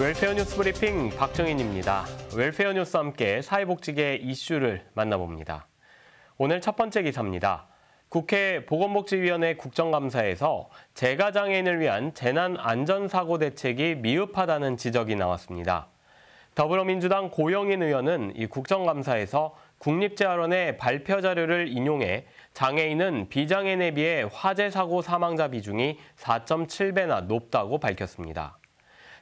웰페어 뉴스 브리핑 박정인입니다. 웰페어 뉴스 함께 사회복지계 이슈를 만나봅니다. 오늘 첫 번째 기사입니다. 국회 보건복지위원회 국정감사에서 재가장애인을 위한 재난안전사고 대책이 미흡하다는 지적이 나왔습니다. 더불어민주당 고영인 의원은 이 국정감사에서 국립재활원의 발표 자료를 인용해 장애인은 비장애인에 비해 화재 사고 사망자 비중이 4.7배나 높다고 밝혔습니다.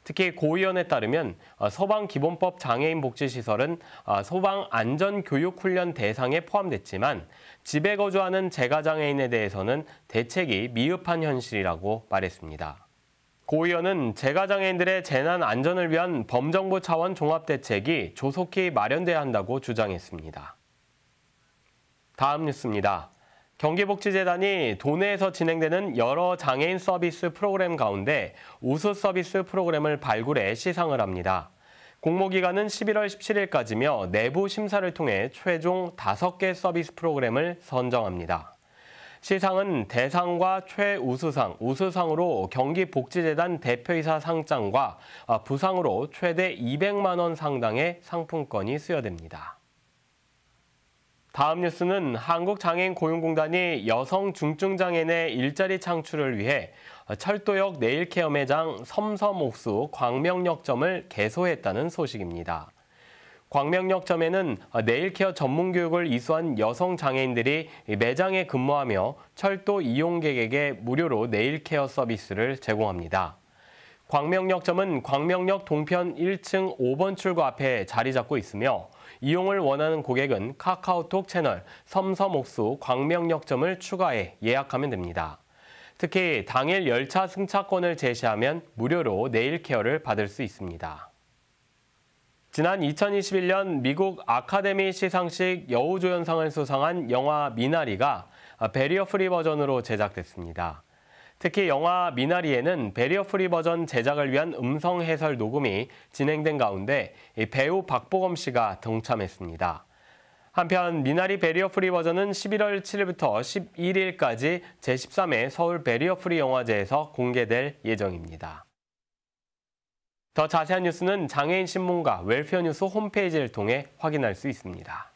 특히 고위원에 따르면 어, 서방 기본법 장애인 복지시설은 소방 어, 안전교육훈련 대상에 포함됐지만 집에 거주하는 재가장애인에 대해서는 대책이 미흡한 현실이라고 말했습니다. 고 의원은 재가장애인들의 재난 안전을 위한 범정부 차원 종합대책이 조속히 마련돼야 한다고 주장했습니다. 다음 뉴스입니다. 경기복지재단이 도내에서 진행되는 여러 장애인 서비스 프로그램 가운데 우수 서비스 프로그램을 발굴해 시상을 합니다. 공모기간은 11월 17일까지며 내부 심사를 통해 최종 5개 서비스 프로그램을 선정합니다. 시상은 대상과 최우수상, 우수상으로 경기복지재단 대표이사 상장과 부상으로 최대 200만 원 상당의 상품권이 수여됩니다. 다음 뉴스는 한국장애인 고용공단이 여성 중증장애인의 일자리 창출을 위해 철도역 네일케어 매장 섬섬옥수 광명역점을 개소했다는 소식입니다. 광명역점에는 네일케어 전문 교육을 이수한 여성 장애인들이 매장에 근무하며 철도 이용객에게 무료로 네일케어 서비스를 제공합니다. 광명역점은 광명역 동편 1층 5번 출구 앞에 자리 잡고 있으며 이용을 원하는 고객은 카카오톡 채널 섬섬옥수 광명역점을 추가해 예약하면 됩니다. 특히 당일 열차 승차권을 제시하면 무료로 네일 케어를 받을 수 있습니다. 지난 2021년 미국 아카데미 시상식 여우조연상을 수상한 영화 미나리가 베리어 프리 버전으로 제작됐습니다. 특히 영화 미나리에는 배리어프리 버전 제작을 위한 음성 해설 녹음이 진행된 가운데 배우 박보검 씨가 동참했습니다. 한편 미나리 베리어프리 버전은 11월 7일부터 11일까지 제13회 서울 베리어프리 영화제에서 공개될 예정입니다. 더 자세한 뉴스는 장애인 신문과 웰페어 뉴스 홈페이지를 통해 확인할 수 있습니다.